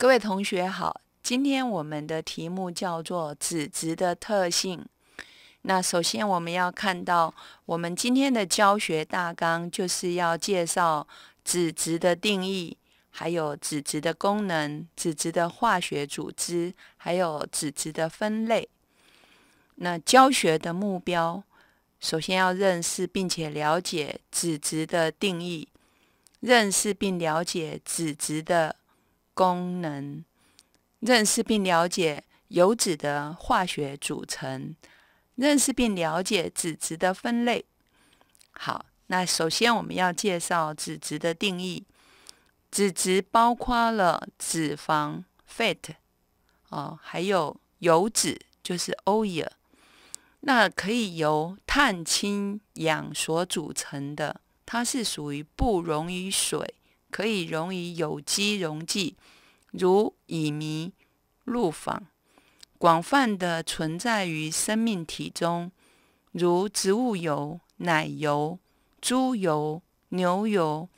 各位同学好，今天我们的题目叫做子质的特性。那首先我们要看到，我们今天的教学大纲就是要介绍子质的定义，还有子质的功能、子质的化学组织，还有子质的分类。那教学的目标，首先要认识并且了解子质的定义，认识并了解子质的。功能认识并了解油脂的化学组成，认识并了解脂质的分类。好，那首先我们要介绍脂质的定义。脂质包括了脂肪 （fat） 哦，还有油脂，就是 oil。那可以由碳、氢、氧所组成的，它是属于不溶于水。可以溶于有机溶剂，如乙醚、氯仿，广泛的存在于生命体中，如植物油、奶油、猪油、牛油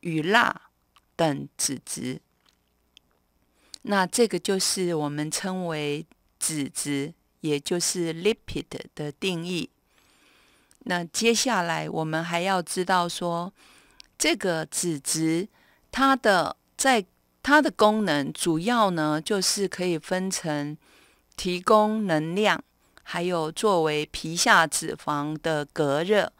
与蜡等脂质。那这个就是我们称为脂质，也就是 lipid 的定义。那接下来我们还要知道说，这个脂质。它的在它的功能主要呢，就是可以分成提供能量，还有作为皮下脂肪的隔热，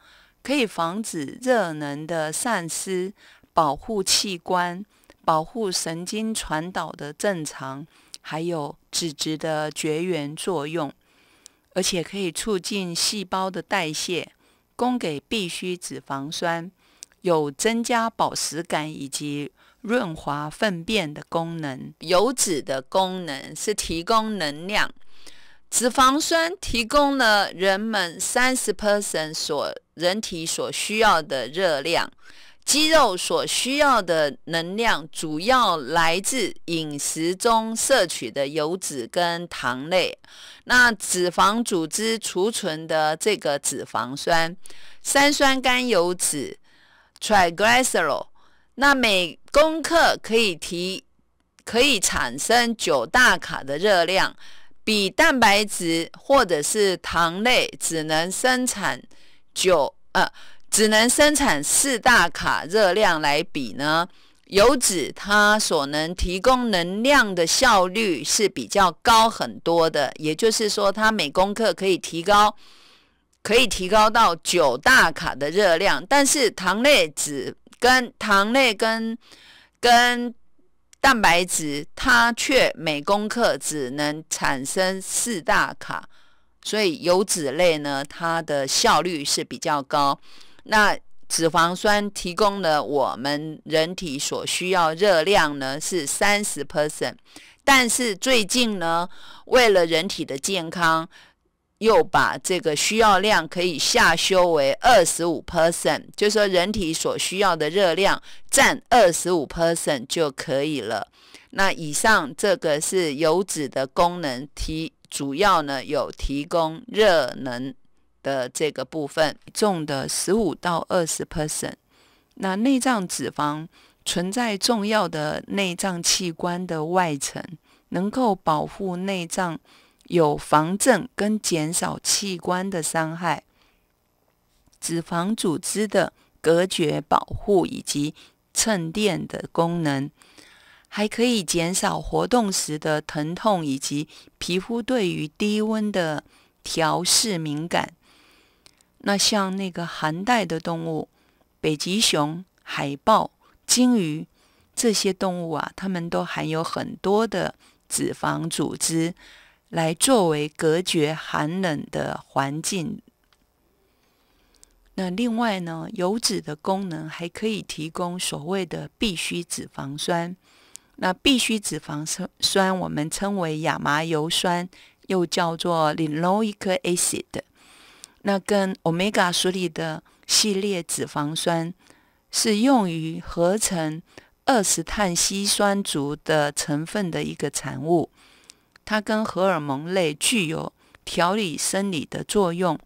可以防止热能的散失，保护器官，保护神经传导的正常，还有脂质的绝缘作用，而且可以促进细胞的代谢，供给必需脂肪酸。有增加饱食感以及润滑粪便的功能。油脂的功能是提供能量，脂肪酸提供了人们三十 percent 所人体所需要的热量。肌肉所需要的能量主要来自饮食中摄取的油脂跟糖类。那脂肪组织储存的这个脂肪酸，三酸甘油脂、tri-glycerol，那每公克可以提可以产生九大卡的热量，比蛋白质或者是糖类只能生产九呃，只能生产四大卡热量来比呢，油脂它所能提供能量的效率是比较高很多的，也就是说它每公克可以提高。可以提高到九大卡的热量，但是糖类、脂跟糖类跟跟蛋白质，它却每公克只能产生四大卡，所以油脂类呢，它的效率是比较高。那脂肪酸提供的我们人体所需要热量呢，是三十 percent，但是最近呢，为了人体的健康。又把这个需要量可以下修为二十五 percent，就说人体所需要的热量占二十五 percent 就可以了。那以上这个是油脂的功能，提主要呢有提供热能的这个部分，重的十五到二十 percent。那内脏脂肪存在重要的内脏器官的外层，能够保护内脏。有防震跟减少器官的伤害，脂肪组织的隔绝保护以及衬垫的功能，还可以减少活动时的疼痛以及皮肤对于低温的调试敏感。那像那个寒带的动物，北极熊、海豹、鲸鱼这些动物啊，它们都含有很多的脂肪组织。来作为隔绝寒冷的环境。那另外呢，油脂的功能还可以提供所谓的必需脂肪酸。那必需脂肪酸我们称为亚麻油酸，又叫做 linoleic acid。那跟 omega 梳理的系列脂肪酸是用于合成二十碳烯酸族的成分的一个产物。它跟荷尔蒙类具有调理生理的作用。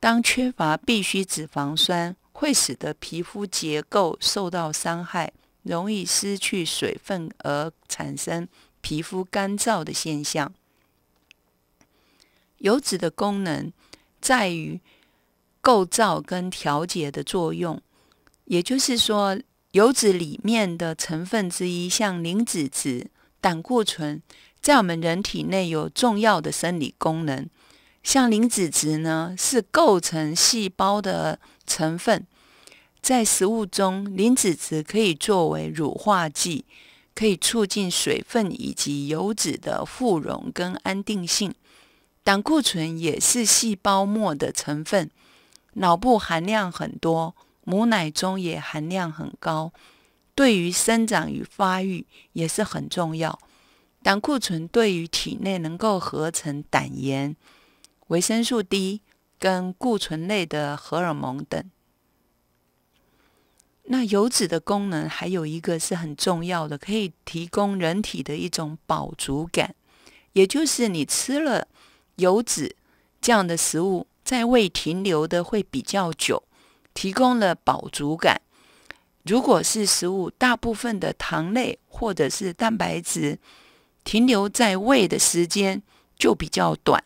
当缺乏必需脂肪酸，会使得皮肤结构受到伤害，容易失去水分而产生皮肤干燥的现象。油脂的功能在于构造跟调节的作用，也就是说，油脂里面的成分之一，像磷脂质、胆固醇。在我们人体内有重要的生理功能，像磷脂质呢，是构成细胞的成分。在食物中，磷脂质可以作为乳化剂，可以促进水分以及油脂的复溶跟安定性。胆固醇也是细胞膜的成分，脑部含量很多，母奶中也含量很高，对于生长与发育也是很重要。胆固醇对于体内能够合成胆盐、维生素 D 跟固醇类的荷尔蒙等。那油脂的功能还有一个是很重要的，可以提供人体的一种饱足感，也就是你吃了油脂这样的食物，在胃停留的会比较久，提供了饱足感。如果是食物大部分的糖类或者是蛋白质，停留在胃的时间就比较短，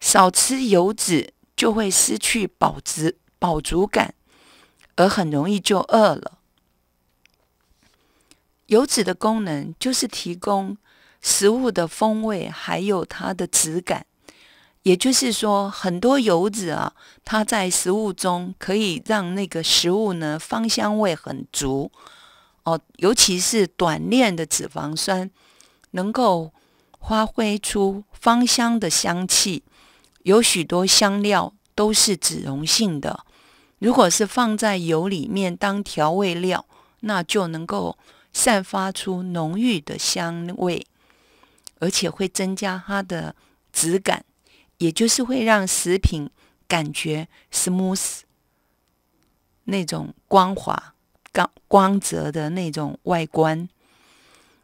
少吃油脂就会失去饱值饱足感，而很容易就饿了。油脂的功能就是提供食物的风味，还有它的质感。也就是说，很多油脂啊，它在食物中可以让那个食物呢，芳香味很足哦，尤其是短链的脂肪酸。能够发挥出芳香的香气，有许多香料都是脂溶性的。如果是放在油里面当调味料，那就能够散发出浓郁的香味，而且会增加它的质感，也就是会让食品感觉 smooth 那种光滑、光光泽的那种外观。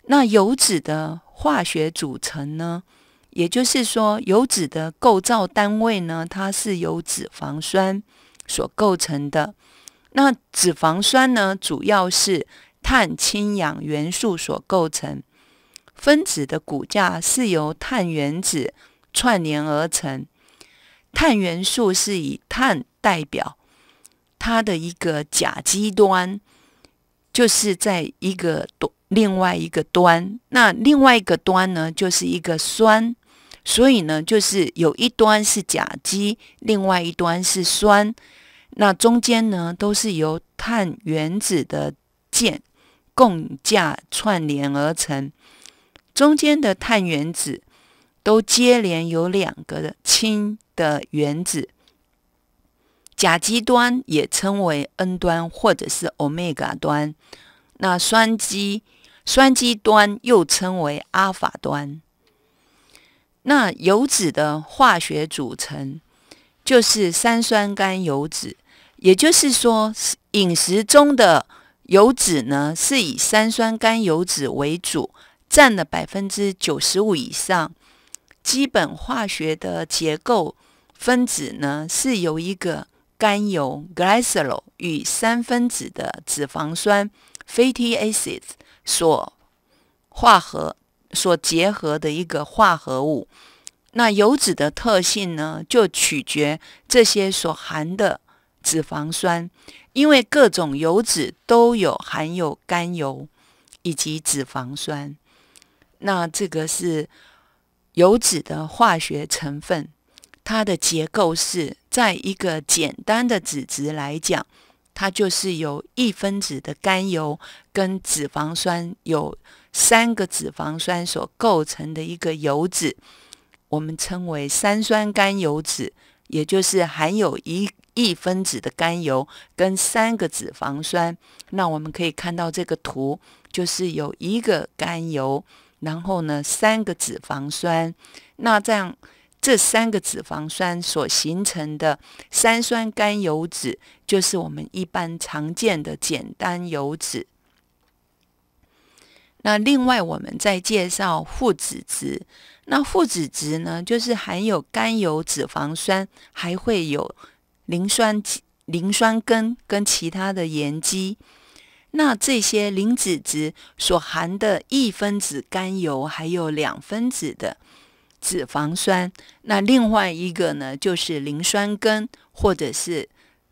那油脂的化学组成呢？也就是说，油脂的构造单位呢，它是由脂肪酸所构成的。那脂肪酸呢，主要是碳、氢、氧元素所构成，分子的骨架是由碳原子串联而成。碳元素是以碳代表，它的一个甲基端就是在一个短。另外一个端，那另外一个端呢，就是一个酸，所以呢，就是有一端是甲基，另外一端是酸，那中间呢，都是由碳原子的键共价串联而成，中间的碳原子都接连有两个的氢的原子，甲基端也称为 N 端或者是 omega 端，那酸基。酸基端又称为阿法端。那油脂的化学组成就是三酸甘油脂，也就是说，饮食中的油脂呢是以三酸甘油脂为主，占了百分之九十五以上。基本化学的结构分子呢是由一个甘油 （glycerol） 与三分子的脂肪酸 （fatty acids）。所化合、所结合的一个化合物。那油脂的特性呢，就取决这些所含的脂肪酸，因为各种油脂都有含有甘油以及脂肪酸。那这个是油脂的化学成分，它的结构是在一个简单的脂质来讲。它就是由一分子的甘油跟脂肪酸有三个脂肪酸所构成的一个油脂，我们称为三酸甘油脂，也就是含有一一分子的甘油跟三个脂肪酸。那我们可以看到这个图，就是有一个甘油，然后呢三个脂肪酸，那这样。这三个脂肪酸所形成的三酸甘油脂，就是我们一般常见的简单油脂。那另外，我们再介绍负脂质。那负脂质呢，就是含有甘油、脂肪酸，还会有磷酸、磷酸根跟其他的盐基。那这些磷脂质所含的一分子甘油，还有两分子的。脂肪酸，那另外一个呢，就是磷酸根或者是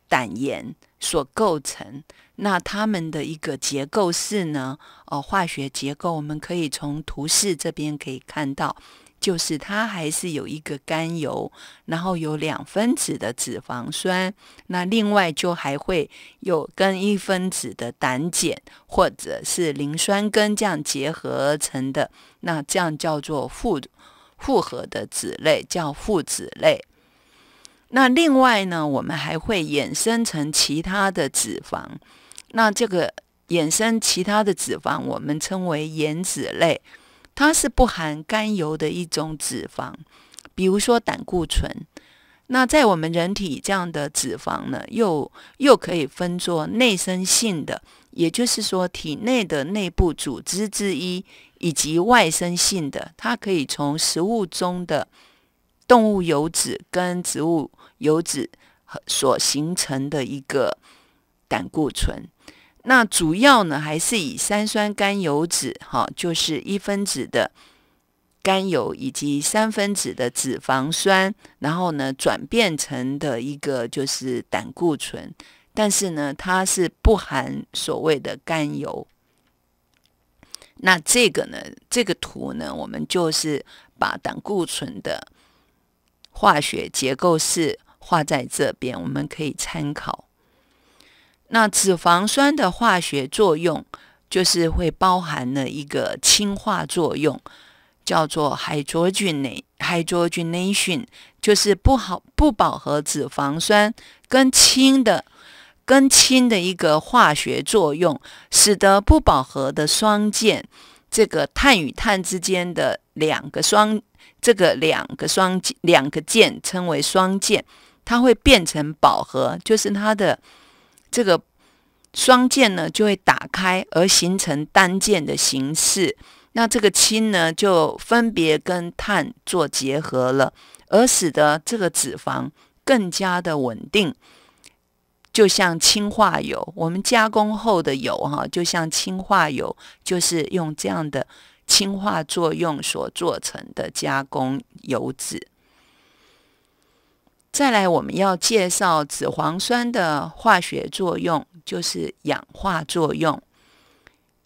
胆盐所构成。那它们的一个结构式呢，哦，化学结构，我们可以从图示这边可以看到，就是它还是有一个甘油，然后有两分子的脂肪酸，那另外就还会有跟一分子的胆碱或者是磷酸根这样结合而成的，那这样叫做复。复合的脂类叫复脂类，那另外呢，我们还会衍生成其他的脂肪。那这个衍生其他的脂肪，我们称为盐脂类，它是不含甘油的一种脂肪，比如说胆固醇。那在我们人体这样的脂肪呢，又又可以分作内生性的，也就是说体内的内部组织之一。以及外生性的，它可以从食物中的动物油脂跟植物油脂所形成的一个胆固醇。那主要呢，还是以三酸甘油脂，哈，就是一分子的甘油以及三分子的脂肪酸，然后呢转变成的一个就是胆固醇。但是呢，它是不含所谓的甘油。那这个呢？这个图呢？我们就是把胆固醇的化学结构式画在这边，我们可以参考。那脂肪酸的化学作用就是会包含了一个氢化作用，叫做 hydrogenation，就是不好不饱和脂肪酸跟氢的。跟氢的一个化学作用，使得不饱和的双键，这个碳与碳之间的两个双，这个两个双两个键称为双键，它会变成饱和，就是它的这个双键呢就会打开，而形成单键的形式。那这个氢呢，就分别跟碳做结合了，而使得这个脂肪更加的稳定。就像氢化油，我们加工后的油哈，就像氢化油，就是用这样的氢化作用所做成的加工油脂。再来，我们要介绍脂肪酸的化学作用，就是氧化作用。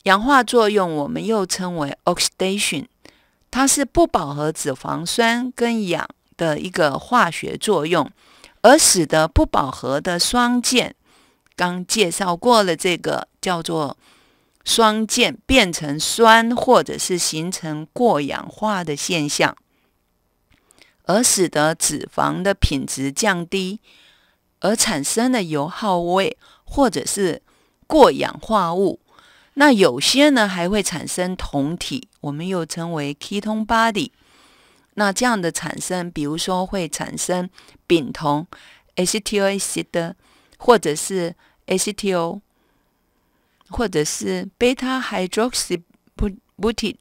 氧化作用我们又称为 oxidation，它是不饱和脂肪酸跟氧的一个化学作用。而使得不饱和的双键，刚介绍过了，这个叫做双键变成酸，或者是形成过氧化的现象，而使得脂肪的品质降低，而产生的油耗味，或者是过氧化物。那有些呢还会产生酮体，我们又称为 ketone body。那这样的产生，比如说会产生丙酮、a e T O A c d e 或者是 a e T O，或者是 beta hydroxy butyric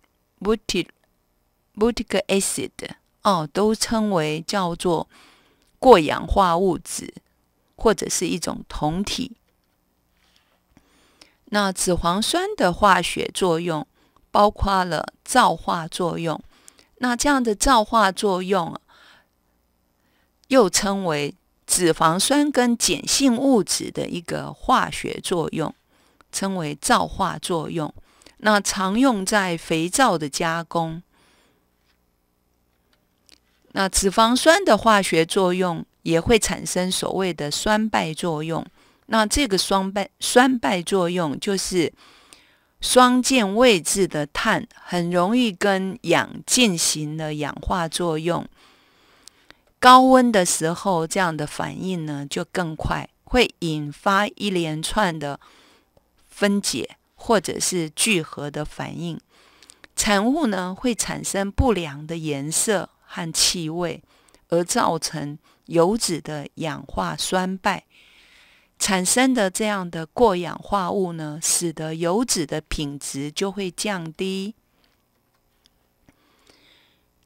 acid，哦，都称为叫做过氧化物质或者是一种酮体。那脂肪酸的化学作用包括了皂化作用。那这样的皂化作用，又称为脂肪酸跟碱性物质的一个化学作用，称为皂化作用。那常用在肥皂的加工。那脂肪酸的化学作用也会产生所谓的酸败作用。那这个酸败酸败作用就是。双键位置的碳很容易跟氧进行了氧化作用。高温的时候，这样的反应呢就更快，会引发一连串的分解或者是聚合的反应。产物呢会产生不良的颜色和气味，而造成油脂的氧化酸败。产生的这样的过氧化物呢，使得油脂的品质就会降低。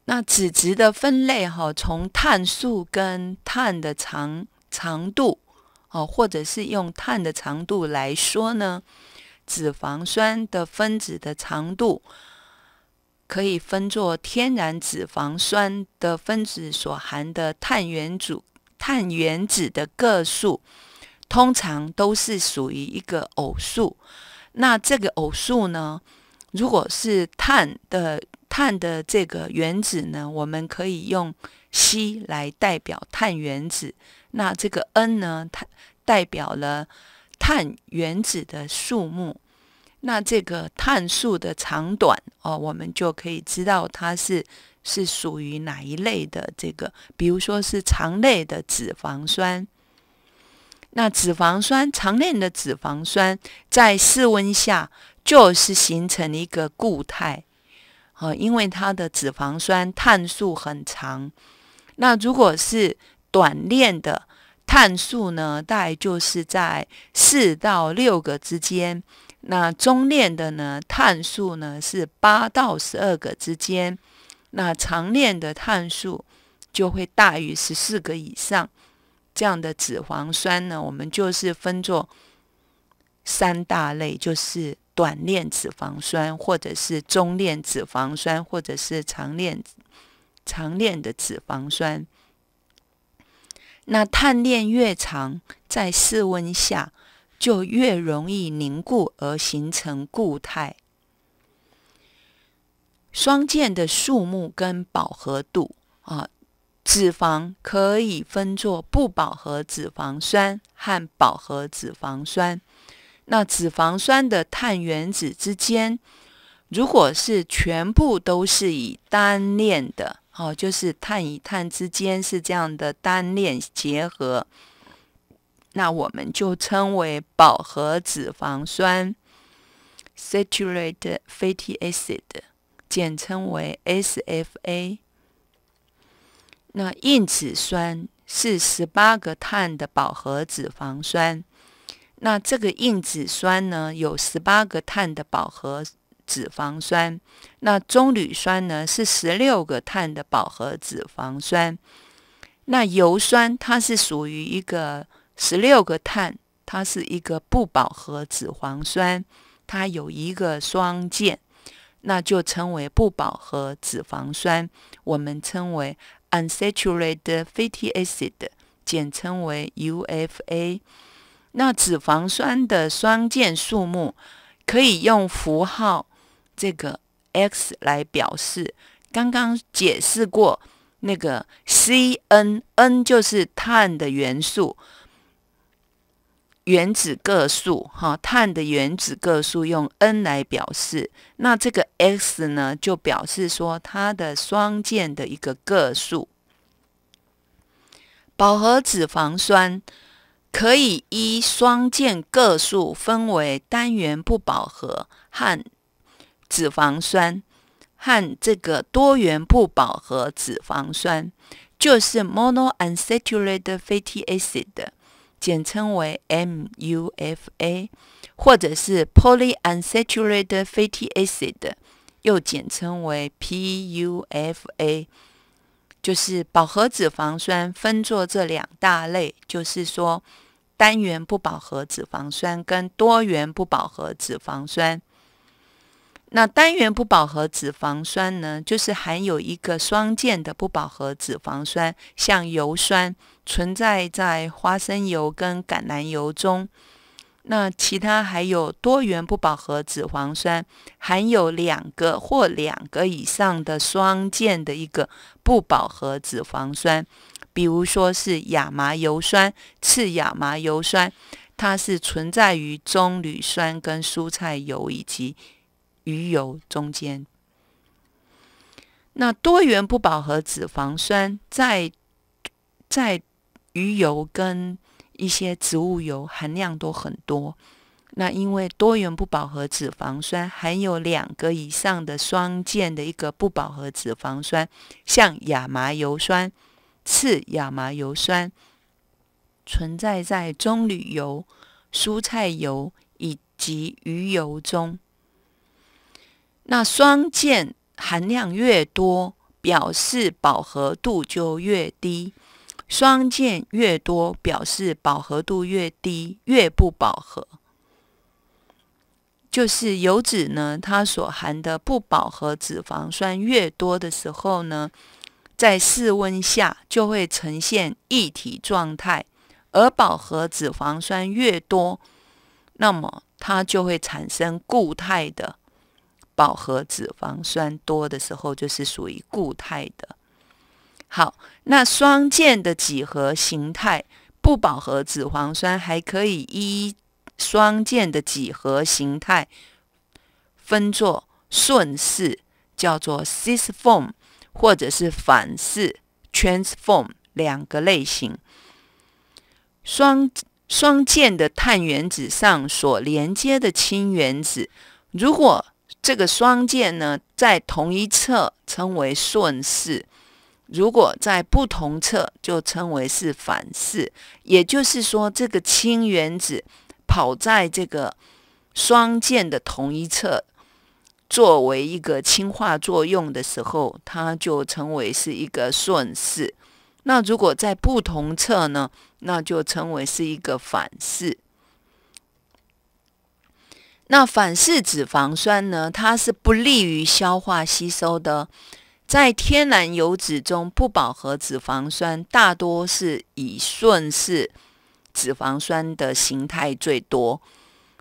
那脂质的分类哈，从碳素跟碳的长长度哦，或者是用碳的长度来说呢，脂肪酸的分子的长度可以分作天然脂肪酸的分子所含的碳原子碳原子的个数。通常都是属于一个偶数，那这个偶数呢，如果是碳的碳的这个原子呢，我们可以用 C 来代表碳原子，那这个 n 呢，它代表了碳原子的数目，那这个碳数的长短哦，我们就可以知道它是是属于哪一类的这个，比如说是肠内的脂肪酸。那脂肪酸常链的脂肪酸在室温下就是形成一个固态，啊，因为它的脂肪酸碳素很长。那如果是短链的碳素呢，大概就是在四到六个之间。那中链的呢，碳素呢是八到十二个之间。那长链的碳素就会大于十四个以上。这样的脂肪酸呢，我们就是分作三大类，就是短链脂肪酸，或者是中链脂肪酸，或者是长链长链的脂肪酸。那碳链越长，在室温下就越容易凝固而形成固态。双键的数目跟饱和度啊。脂肪可以分作不饱和脂肪酸和饱和脂肪酸。那脂肪酸的碳原子之间，如果是全部都是以单链的，哦，就是碳与碳之间是这样的单链结合，那我们就称为饱和脂肪酸 （saturated fatty acid），简称为 SFA。那硬脂酸是十八个碳的饱和脂肪酸。那这个硬脂酸呢，有十八个碳的饱和脂肪酸。那棕榈酸呢，是十六个碳的饱和脂肪酸。那油酸它是属于一个十六个碳，它是一个不饱和脂肪酸，它有一个双键，那就称为不饱和脂肪酸，我们称为。unsaturated fatty acid，简称为 UFA。那脂肪酸的双键数目可以用符号这个 x 来表示。刚刚解释过，那个 Cn，n 就是碳的元素。原子个数，哈，碳的原子个数用 n 来表示。那这个 x 呢，就表示说它的双键的一个个数。饱和脂肪酸可以依双键个数分为单元不饱和和脂肪酸，和这个多元不饱和脂肪酸，就是 mono unsaturated fatty acid。简称为 MUFA，或者是 polyunsaturated fatty acid，又简称为 PUFA，就是饱和脂肪酸分作这两大类，就是说单元不饱和脂肪酸跟多元不饱和脂肪酸。那单元不饱和脂肪酸呢，就是含有一个双键的不饱和脂肪酸，像油酸存在在花生油跟橄榄油中。那其他还有多元不饱和脂肪酸，含有两个或两个以上的双键的一个不饱和脂肪酸，比如说是亚麻油酸、次亚麻油酸，它是存在于棕榈酸跟蔬菜油以及。鱼油中间，那多元不饱和脂肪酸在在鱼油跟一些植物油含量都很多。那因为多元不饱和脂肪酸含有两个以上的双键的一个不饱和脂肪酸，像亚麻油酸、次亚麻油酸存在在棕榈油、蔬菜油以及鱼油中。那双键含量越多，表示饱和度就越低；双键越多，表示饱和度越低，越不饱和。就是油脂呢，它所含的不饱和脂肪酸越多的时候呢，在室温下就会呈现一体状态；而饱和脂肪酸越多，那么它就会产生固态的。饱和脂肪酸多的时候，就是属于固态的。好，那双键的几何形态，不饱和脂肪酸还可以依双键的几何形态分作顺式叫做 cis form，或者是反式 trans form 两个类型。双双键的碳原子上所连接的氢原子，如果这个双键呢，在同一侧称为顺式；如果在不同侧，就称为是反式。也就是说，这个氢原子跑在这个双键的同一侧，作为一个氢化作用的时候，它就称为是一个顺式；那如果在不同侧呢，那就称为是一个反式。那反式脂肪酸呢？它是不利于消化吸收的。在天然油脂中，不饱和脂肪酸大多是以顺式脂肪酸的形态最多。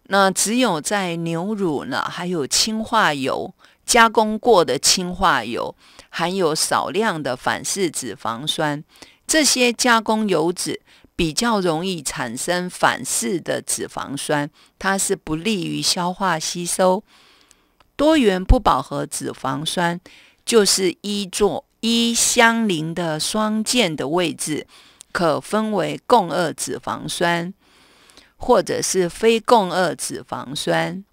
那只有在牛乳呢，还有氢化油加工过的氢化油，含有少量的反式脂肪酸。这些加工油脂。比较容易产生反式的脂肪酸，它是不利于消化吸收。多元不饱和脂肪酸就是一座一相邻的双键的位置，可分为共轭脂肪酸，或者是非共轭脂肪酸。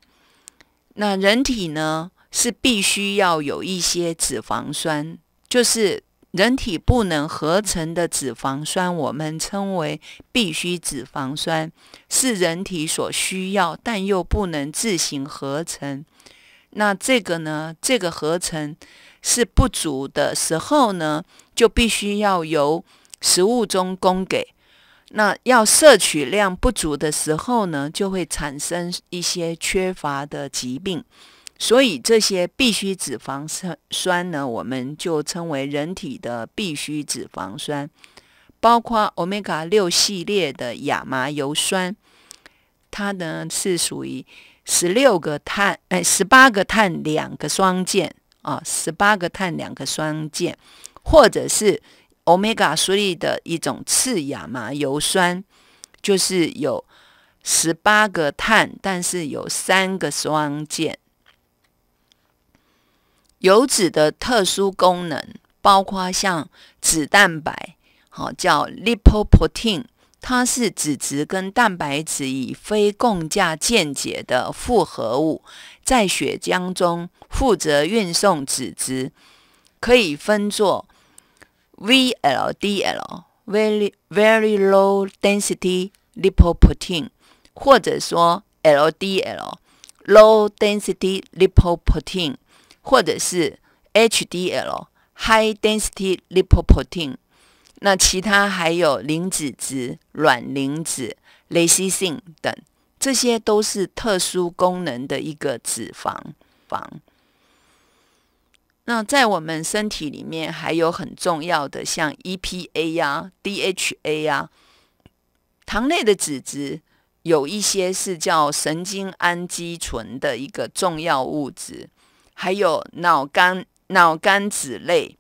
那人体呢是必须要有一些脂肪酸，就是。人体不能合成的脂肪酸，我们称为必需脂肪酸，是人体所需要但又不能自行合成。那这个呢？这个合成是不足的时候呢，就必须要由食物中供给。那要摄取量不足的时候呢，就会产生一些缺乏的疾病。所以这些必需脂肪酸呢，我们就称为人体的必需脂肪酸，包括欧米伽六系列的亚麻油酸，它呢是属于十六个碳，哎，十八个碳两个双键啊，十八个碳两个双键，或者是欧米伽三的一种次亚麻油酸，就是有十八个碳，但是有三个双键。油脂的特殊功能包括像脂蛋白，好叫 lipoprotein，它是脂质跟蛋白质以非共价键结的复合物，在血浆中负责运送脂质，可以分作 VLDL（very very low density lipoprotein） 或者说 LDL（low density lipoprotein）。或者是 HDL（High Density Lipoprotein），那其他还有磷脂质、卵磷脂、类 C 性等，这些都是特殊功能的一个脂肪。肪。那在我们身体里面还有很重要的，像 EPA 呀、DHA 呀，糖类的脂质有一些是叫神经氨基醇的一个重要物质。还有脑苷、脑苷脂类，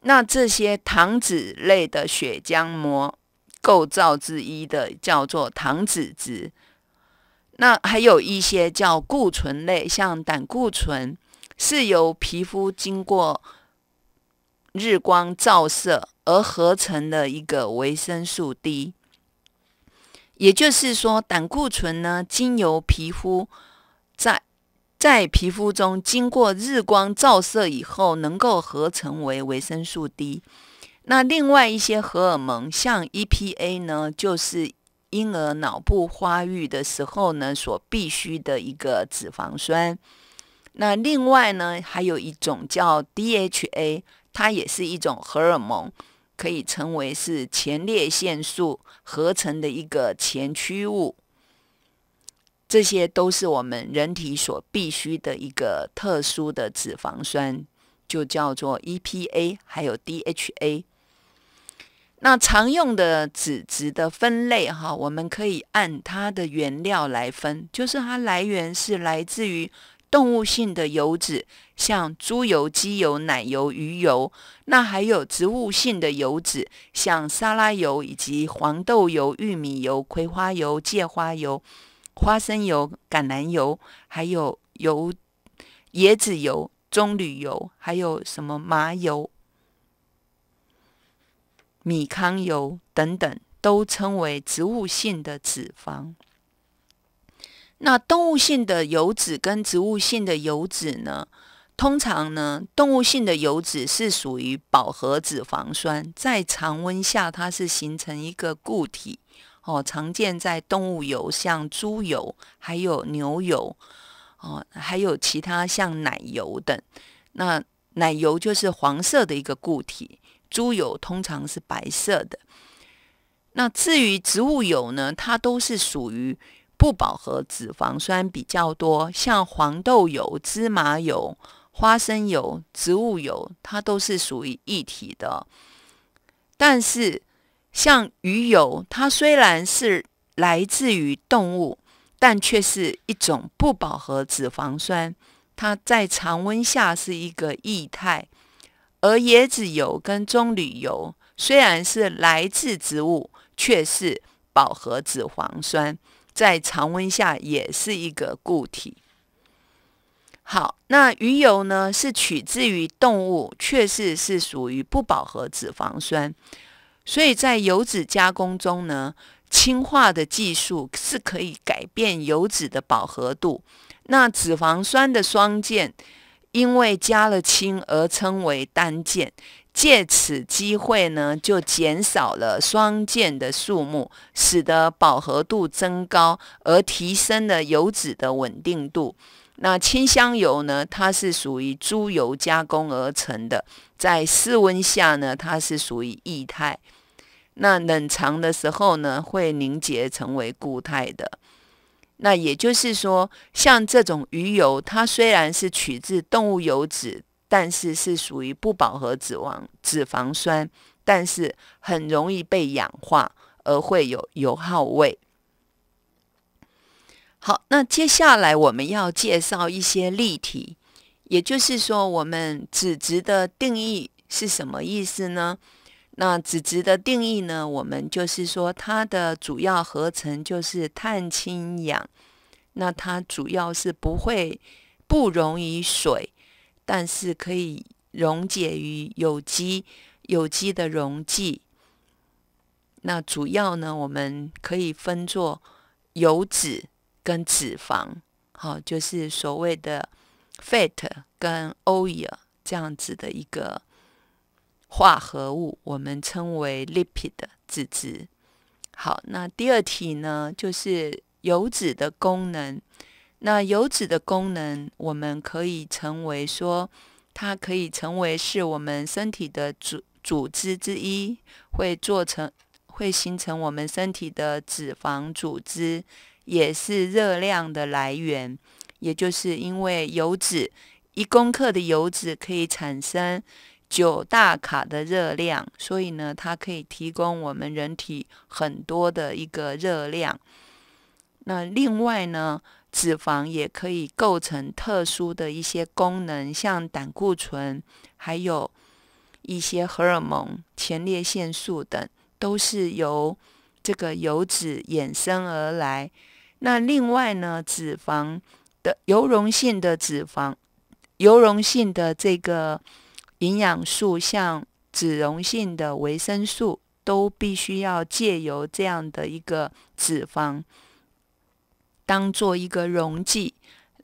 那这些糖脂类的血浆膜构造之一的叫做糖脂质。那还有一些叫固醇类，像胆固醇是由皮肤经过日光照射而合成的一个维生素 D。也就是说，胆固醇呢，经由皮肤在。在皮肤中经过日光照射以后，能够合成为维生素 D。那另外一些荷尔蒙，像 EPA 呢，就是婴儿脑部发育的时候呢所必需的一个脂肪酸。那另外呢，还有一种叫 DHA，它也是一种荷尔蒙，可以称为是前列腺素合成的一个前驱物。这些都是我们人体所必须的一个特殊的脂肪酸，就叫做 EPA，还有 DHA。那常用的脂质的分类哈，我们可以按它的原料来分，就是它来源是来自于动物性的油脂，像猪油、鸡油、奶油、鱼油；那还有植物性的油脂，像沙拉油以及黄豆油、玉米油、葵花油、芥花油。花生油、橄榄油，还有油、椰子油、棕榈油，还有什么麻油、米糠油等等，都称为植物性的脂肪。那动物性的油脂跟植物性的油脂呢？通常呢，动物性的油脂是属于饱和脂肪酸，在常温下它是形成一个固体。哦，常见在动物油，像猪油，还有牛油，哦，还有其他像奶油等。那奶油就是黄色的一个固体，猪油通常是白色的。那至于植物油呢？它都是属于不饱和脂肪酸比较多，像黄豆油、芝麻油、花生油、植物油，它都是属于一体的。但是。像鱼油，它虽然是来自于动物，但却是一种不饱和脂肪酸，它在常温下是一个液态；而椰子油跟棕榈油虽然是来自植物，却是饱和脂肪酸，在常温下也是一个固体。好，那鱼油呢，是取自于动物，确实是属于不饱和脂肪酸。所以在油脂加工中呢，氢化的技术是可以改变油脂的饱和度。那脂肪酸的双键，因为加了氢而称为单键，借此机会呢，就减少了双键的数目，使得饱和度增高，而提升了油脂的稳定度。那清香油呢，它是属于猪油加工而成的，在室温下呢，它是属于液态。那冷藏的时候呢，会凝结成为固态的。那也就是说，像这种鱼油，它虽然是取自动物油脂，但是是属于不饱和脂肪脂肪酸，但是很容易被氧化，而会有油耗味。好，那接下来我们要介绍一些例题，也就是说，我们脂质的定义是什么意思呢？那脂质的定义呢？我们就是说，它的主要合成就是碳、氢、氧。那它主要是不会不溶于水，但是可以溶解于有机有机的溶剂。那主要呢，我们可以分作油脂跟脂肪，好，就是所谓的 fat 跟 oil 这样子的一个。化合物我们称为 lipid 脂质。好，那第二题呢，就是油脂的功能。那油脂的功能，我们可以成为说，它可以成为是我们身体的组组织之一，会做成，会形成我们身体的脂肪组织，也是热量的来源。也就是因为油脂，一公克的油脂可以产生。九大卡的热量，所以呢，它可以提供我们人体很多的一个热量。那另外呢，脂肪也可以构成特殊的一些功能，像胆固醇，还有一些荷尔蒙、前列腺素等，都是由这个油脂衍生而来。那另外呢，脂肪的油溶性的脂肪，油溶性的这个。营养素像脂溶性的维生素，都必须要借由这样的一个脂肪当做一个溶剂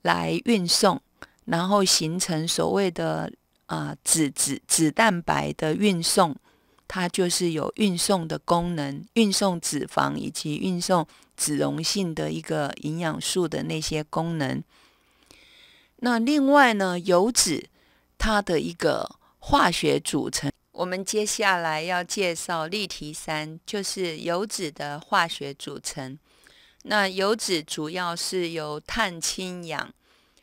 来运送，然后形成所谓的啊脂脂脂蛋白的运送，它就是有运送的功能，运送脂肪以及运送脂溶性的一个营养素的那些功能。那另外呢，油脂它的一个。化学组成。我们接下来要介绍例题三，就是油脂的化学组成。那油脂主要是由碳、氢、氧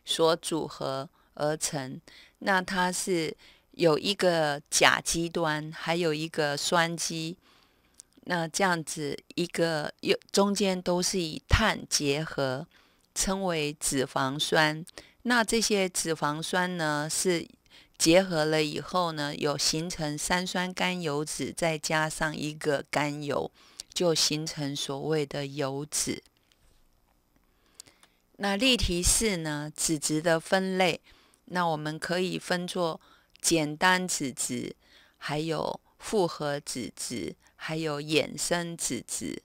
所组合而成。那它是有一个甲基端，还有一个酸基。那这样子一个又中间都是以碳结合，称为脂肪酸。那这些脂肪酸呢是。结合了以后呢，有形成三酸甘油酯，再加上一个甘油，就形成所谓的油脂。那例题四呢，脂质的分类，那我们可以分作简单脂质，还有复合脂质，还有衍生脂质。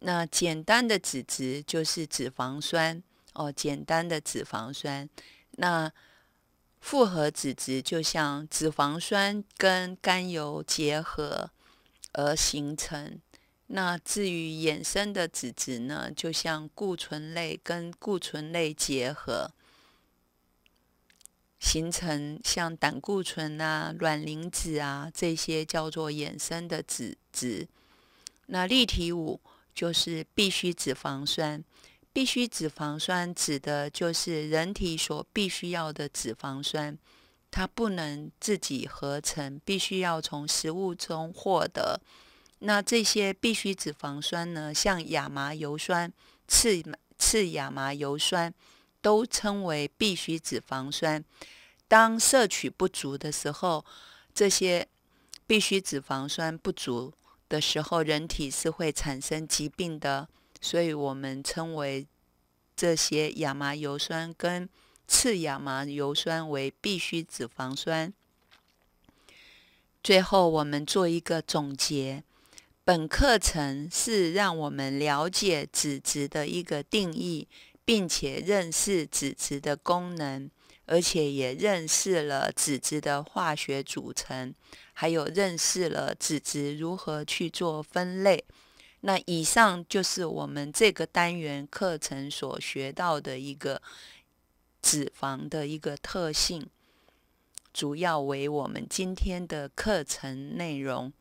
那简单的脂质就是脂肪酸哦，简单的脂肪酸。那复合脂质就像脂肪酸跟甘油结合而形成。那至于衍生的脂质呢，就像固醇类跟固醇类结合形成，像胆固醇啊、卵磷脂啊这些叫做衍生的脂质。那例题五就是必需脂肪酸。必需脂肪酸指的就是人体所必须要的脂肪酸，它不能自己合成，必须要从食物中获得。那这些必需脂肪酸呢，像亚麻油酸、次次亚麻油酸，都称为必需脂肪酸。当摄取不足的时候，这些必需脂肪酸不足的时候，人体是会产生疾病的。所以我们称为这些亚麻油酸跟次亚麻油酸为必需脂肪酸。最后我们做一个总结，本课程是让我们了解脂质的一个定义，并且认识脂质的功能，而且也认识了脂质的化学组成，还有认识了脂质如何去做分类。那以上就是我们这个单元课程所学到的一个脂肪的一个特性，主要为我们今天的课程内容。